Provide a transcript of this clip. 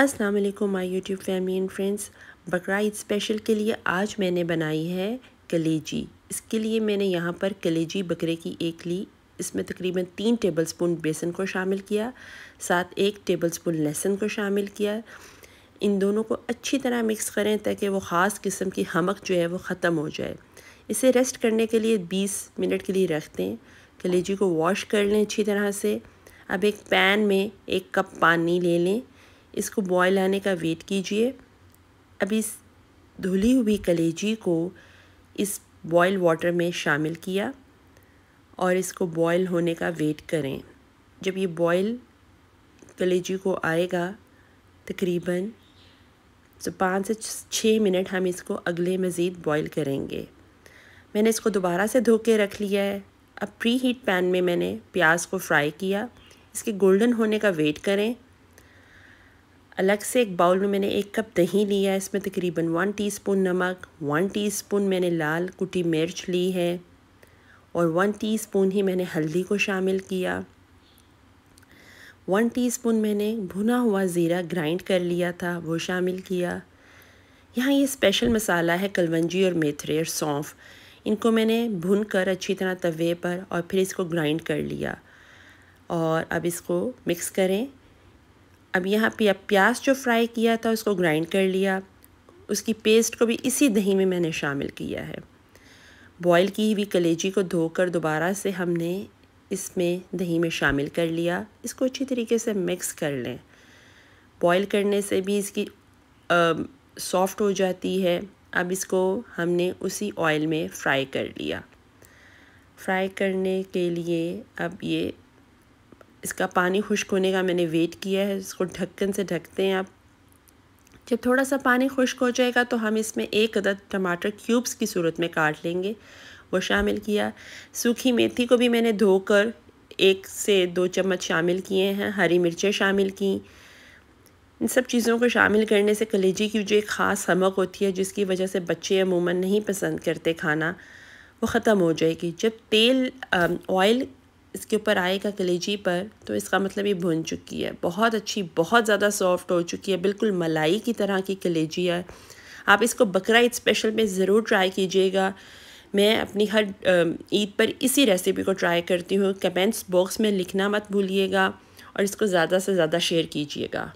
अस्सलाम वालेकुम my YouTube family and friends Bakra Eid special के लिए आज मैंने बनाई है कलेजी इसके लिए मैंने यहाँ पर कलेजी बकरे की एक ली इसमें तकरीबन तीन टेबलस्पून बेसन को शामिल किया साथ एक टेबलस्पून लहसुन को शामिल किया इन दोनों को अच्छी तरह मिक्स करें ताकि वो ख़ास किस्म की हमक जो है वो ख़त्म हो जाए इसे रेस्ट करने के लिए बीस मिनट के लिए रख दें कलेजी को वॉश कर लें अच्छी तरह से अब एक पैन में एक कप पानी ले लें इसको बॉयल आने का वेट कीजिए अब इस धुली हुई कलेजी को इस बॉयल वाटर में शामिल किया और इसको बॉयल होने का वेट करें जब ये बॉयल कलेजी को आएगा तकरीबन तो पाँच से छः मिनट हम इसको अगले मज़ीद बॉयल करेंगे मैंने इसको दोबारा से धो के रख लिया है अब प्री हीट पैन में मैंने प्याज को फ्राई किया इसके गोल्डन होने का वेट करें अलग से एक बाउल में मैंने एक कप दही लिया है इसमें तकरीबन वन टीस्पून नमक वन टीस्पून मैंने लाल कुटी मिर्च ली है और वन टीस्पून ही मैंने हल्दी को शामिल किया वन टीस्पून मैंने भुना हुआ ज़ीरा ग्राइंड कर लिया था वो शामिल किया यहाँ ये स्पेशल मसाला है कलवंजी और मेथरे और सौंफ इनको मैंने भुन कर अच्छी तरह तवे पर और फिर इसको ग्राइंड कर लिया और अब इसको मिक्स करें अब यहाँ पे प्याज जो फ्राई किया था उसको ग्राइंड कर लिया उसकी पेस्ट को भी इसी दही में मैंने शामिल किया है बॉईल की हुई कलेजी को धोकर दोबारा से हमने इसमें दही में शामिल कर लिया इसको अच्छी तरीके से मिक्स कर लें बॉईल करने से भी इसकी सॉफ़्ट हो जाती है अब इसको हमने उसी ऑयल में फ्राई कर लिया फ्राई करने के लिए अब ये इसका पानी खुश्क होने का मैंने वेट किया है इसको ढक्कन से ढकते हैं आप जब थोड़ा सा पानी खुश्क हो जाएगा तो हम इसमें एक अदद टमाटर क्यूब्स की सूरत में काट लेंगे वो शामिल किया सूखी मेथी को भी मैंने धोकर एक से दो चम्मच शामिल किए हैं हरी मिर्चें शामिल की इन सब चीज़ों को शामिल करने से कलेजी की जो एक ख़ास हमक होती है जिसकी वजह से बच्चे अमूमन नहीं पसंद करते खाना वो ख़त्म हो जाएगी जब तेल ऑयल इसके ऊपर आएगा कलेजी पर तो इसका मतलब ये भुन चुकी है बहुत अच्छी बहुत ज़्यादा सॉफ्ट हो चुकी है बिल्कुल मलाई की तरह की कलेजी है आप इसको बकरा ईद स्पेशल में ज़रूर ट्राई कीजिएगा मैं अपनी हर ईद पर इसी रेसिपी को ट्राई करती हूँ कमेंट्स बॉक्स में लिखना मत भूलिएगा और इसको ज़्यादा से ज़्यादा शेयर कीजिएगा